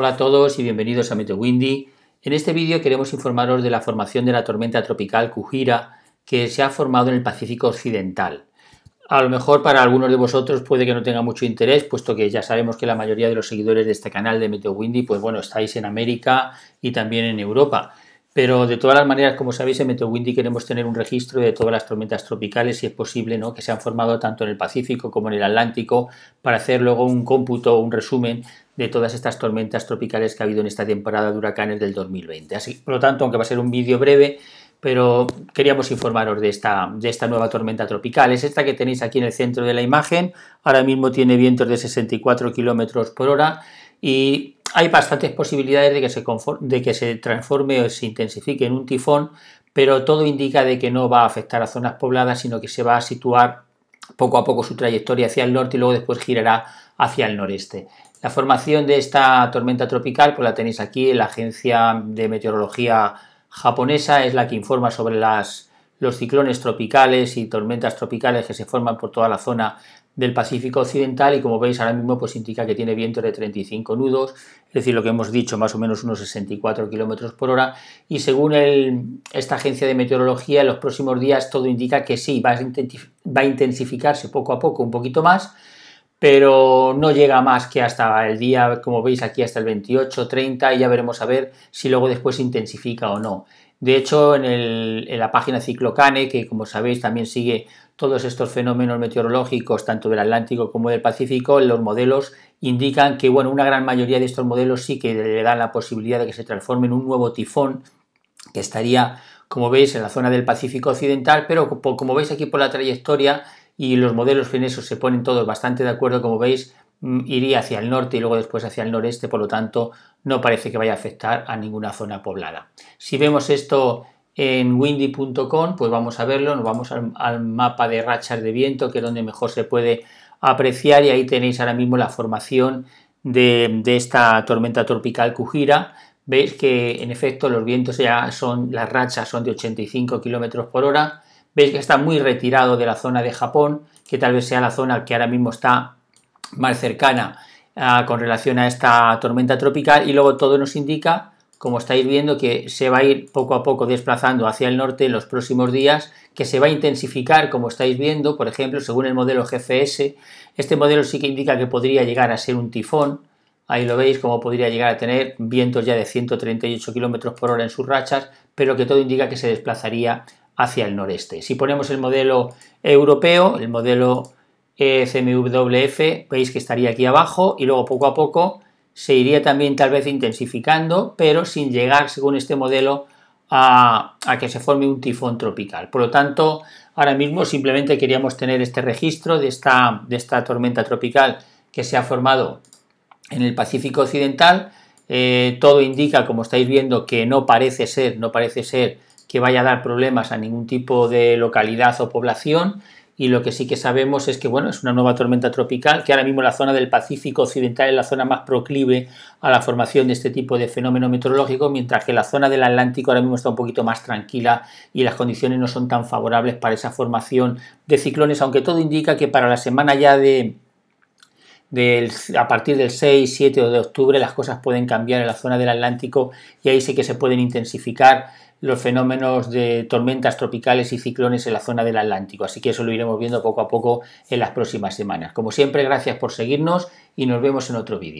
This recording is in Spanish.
Hola a todos y bienvenidos a Meteo Windy. En este vídeo queremos informaros de la formación de la tormenta tropical Kujira que se ha formado en el Pacífico Occidental. A lo mejor para algunos de vosotros puede que no tenga mucho interés, puesto que ya sabemos que la mayoría de los seguidores de este canal de Meteo Windy, pues bueno, estáis en América y también en Europa. Pero de todas las maneras, como sabéis, en Windy queremos tener un registro de todas las tormentas tropicales, si es posible, ¿no? que se han formado tanto en el Pacífico como en el Atlántico, para hacer luego un cómputo un resumen de todas estas tormentas tropicales que ha habido en esta temporada de huracanes del 2020. Así, por lo tanto, aunque va a ser un vídeo breve, pero queríamos informaros de esta, de esta nueva tormenta tropical. Es esta que tenéis aquí en el centro de la imagen. Ahora mismo tiene vientos de 64 kilómetros por hora y hay bastantes posibilidades de que se, de que se transforme o se intensifique en un tifón, pero todo indica de que no va a afectar a zonas pobladas, sino que se va a situar poco a poco su trayectoria hacia el norte y luego después girará hacia el noreste. La formación de esta tormenta tropical pues la tenéis aquí en la agencia de meteorología japonesa, es la que informa sobre las, los ciclones tropicales y tormentas tropicales que se forman por toda la zona del Pacífico Occidental y como veis ahora mismo pues indica que tiene vientos de 35 nudos, es decir, lo que hemos dicho, más o menos unos 64 kilómetros por hora y según esta agencia de meteorología en los próximos días todo indica que sí, va a, va a intensificarse poco a poco un poquito más, pero no llega más que hasta el día, como veis aquí, hasta el 28, 30 y ya veremos a ver si luego después se intensifica o no. De hecho, en, la página Ciclocane, que como sabéis también sigue todos estos fenómenos meteorológicos, tanto del Atlántico como del Pacífico, los modelos indican que bueno, una gran mayoría de estos modelos sí que le dan la posibilidad de que se transforme en un nuevo tifón que estaría, como veis, en la zona del Pacífico Occidental, pero como veis aquí por la trayectoria y los modelos Finesos se ponen todos bastante de acuerdo, como veis, Mm, iría hacia el norte y luego después hacia el noreste, por lo tanto no parece que vaya a afectar a ninguna zona poblada. Si vemos esto en windy.com, pues vamos a verlo, nos vamos al, mapa de rachas de viento, que es donde mejor se puede apreciar y ahí tenéis ahora mismo la formación de, esta tormenta tropical Kujira. Veis que en efecto los vientos ya son, las rachas son de 85 km por hora. Veis que está muy retirado de la zona de Japón, que tal vez sea la zona que ahora mismo está más cercana ah, con relación a esta tormenta tropical y luego todo nos indica, como estáis viendo, que se va a ir poco a poco desplazando hacia el norte en los próximos días, que se va a intensificar, como estáis viendo, por ejemplo, según el modelo GFS, este modelo sí que indica que podría llegar a ser un tifón, ahí lo veis como podría llegar a tener vientos ya de 138 km por hora en sus rachas, pero que todo indica que se desplazaría hacia el noreste. Si ponemos el modelo europeo, el modelo CMWF, veis que estaría aquí abajo y luego poco a poco se iría también tal vez intensificando, pero sin llegar, según este modelo, a, que se forme un tifón tropical. Por lo tanto, ahora mismo simplemente queríamos tener este registro de esta, de esta tormenta tropical que se ha formado en el Pacífico Occidental. Eh, todo indica, como estáis viendo, que no parece ser, no parece ser que vaya a dar problemas a ningún tipo de localidad o población, y lo que sí que sabemos es que bueno, es una nueva tormenta tropical que ahora mismo la zona del Pacífico Occidental es la zona más proclive a la formación de este tipo de fenómeno meteorológico, mientras que la zona del Atlántico ahora mismo está un poquito más tranquila y las condiciones no son tan favorables para esa formación de ciclones, aunque todo indica que para la semana ya de a partir del 6, 7 de octubre las cosas pueden cambiar en la zona del Atlántico y ahí sí que se pueden intensificar los fenómenos de tormentas tropicales y ciclones en la zona del Atlántico. Así que eso lo iremos viendo poco a poco en las próximas semanas. Como siempre, gracias por seguirnos y nos vemos en otro vídeo.